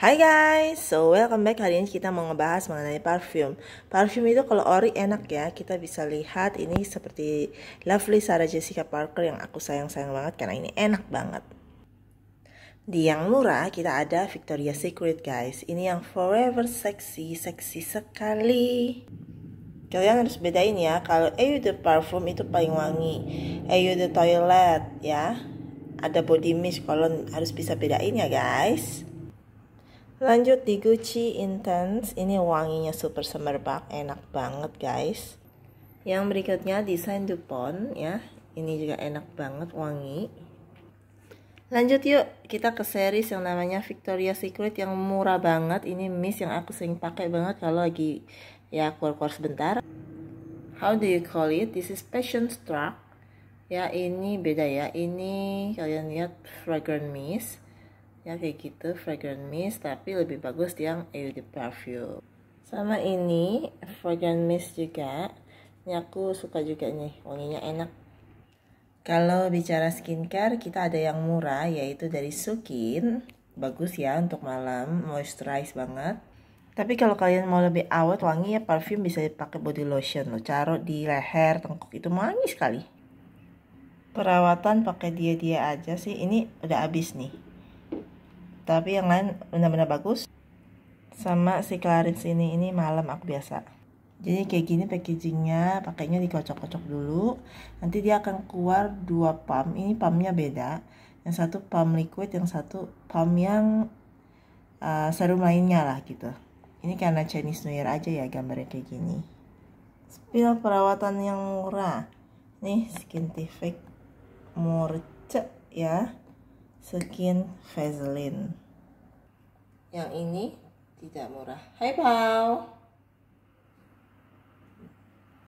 Hai guys, so welcome back hari ini kita mau ngebahas mengenai parfum Parfum itu kalau ori enak ya, kita bisa lihat ini seperti Lovely Sarah Jessica Parker yang aku sayang-sayang banget karena ini enak banget Di yang murah kita ada Victoria Secret guys, ini yang forever sexy, sexy sekali Kalian harus bedain ya, kalau Eau de Parfum itu paling wangi Eau de Toilet ya Ada body mist, kalian harus bisa bedain ya guys Lanjut di Gucci Intense, ini wanginya super semerbak, enak banget guys. Yang berikutnya desain Dupont ya, ini juga enak banget wangi. Lanjut yuk, kita ke series yang namanya Victoria Secret yang murah banget. Ini miss yang aku sering pakai banget kalau lagi ya keluar-keluar sebentar. How do you call it? This is Passion Struck. Ya ini beda ya, ini kalian lihat fragrant mist ya kayak gitu fragrant mist tapi lebih bagus yang eau de parfum sama ini fragrant mist juga ini aku suka juga nih wanginya enak kalau bicara skincare kita ada yang murah yaitu dari Sukin bagus ya untuk malam moisturize banget tapi kalau kalian mau lebih awet wangi ya parfum bisa dipakai body lotion lo Caro di leher, tengkuk itu wangi sekali. Perawatan pakai dia-dia aja sih. Ini udah habis nih tapi yang lain benar-benar bagus sama si Clarins ini ini malam aku biasa jadi kayak gini packagingnya pakainya dikocok-kocok dulu nanti dia akan keluar dua pump ini pumpnya beda yang satu pump liquid yang satu pump yang uh, serum lainnya lah gitu ini karena Chinese New Year aja ya gambarnya kayak gini spill perawatan yang murah nih skin murce ya skin vaseline yang ini tidak murah hai Pau